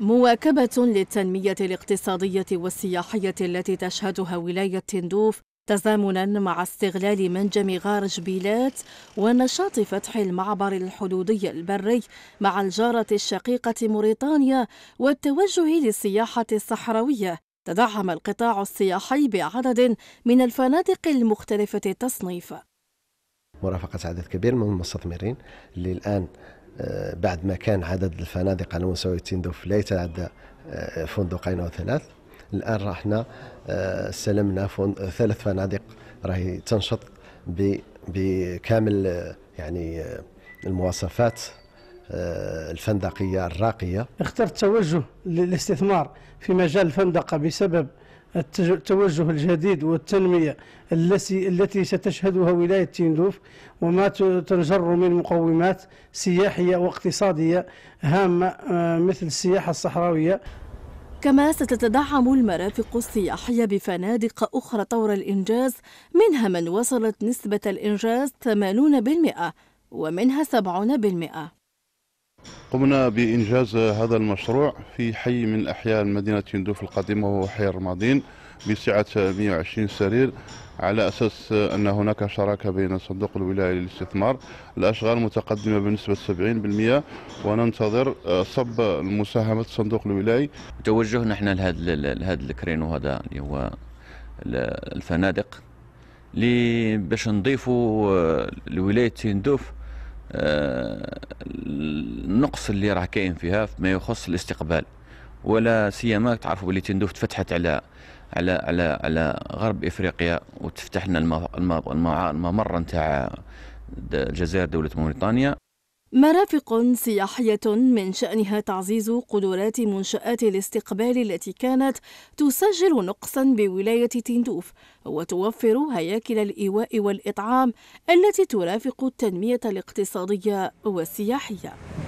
مواكبة للتنمية الاقتصادية والسياحية التي تشهدها ولاية تندوف تزامنا مع استغلال منجم غار جبيلات ونشاط فتح المعبر الحدودي البري مع الجارة الشقيقة موريتانيا والتوجه للسياحة الصحراوية تدعم القطاع السياحي بعدد من الفنادق المختلفة التصنيف مرافقة عدد كبير من المستثمرين اللي الآن آه، بعد ما كان عدد الفنادق على مستوى تندوف لا يتعدى آه، فندقين او ثلاث الان راه حنا آه، استلمنا ثلاث فنادق راهي تنشط بكامل يعني المواصفات الفندقيه الراقيه اخترت توجه للاستثمار في مجال الفندقه بسبب التوجه الجديد والتنمية التي التي ستشهدها ولاية تندوف وما تنجر من مقومات سياحية واقتصادية هامة آه، مثل السياحة الصحراوية كما ستتدعم المرافق السياحية بفنادق أخرى طور الإنجاز منها من وصلت نسبة الإنجاز 80% ومنها 70% قمنا بإنجاز هذا المشروع في حي من أحياء مدينة يندوف القديمة وهو حي الرمادين بسعة 120 سرير على أساس أن هناك شراكة بين صندوق الولاية للاستثمار الأشغال متقدمة بنسبة 70% وننتظر صب المساهمة صندوق الولاية توجهنا احنا لهذا لهذا الكرين وهذا اللي هو الفنادق لي باش نضيفوا لولاية تندوف النقص اللي راه كاين فيها فيما يخص الاستقبال ولا سيما تعرفوا باللي تندوف تفتحت على على على على غرب افريقيا وتفتح لنا الممر نتاع الجزائر دوله موريتانيا مرافق سياحية من شأنها تعزيز قدرات منشآت الاستقبال التي كانت تسجل نقصا بولاية تندوف وتوفر هياكل الإيواء والإطعام التي ترافق التنمية الاقتصادية والسياحية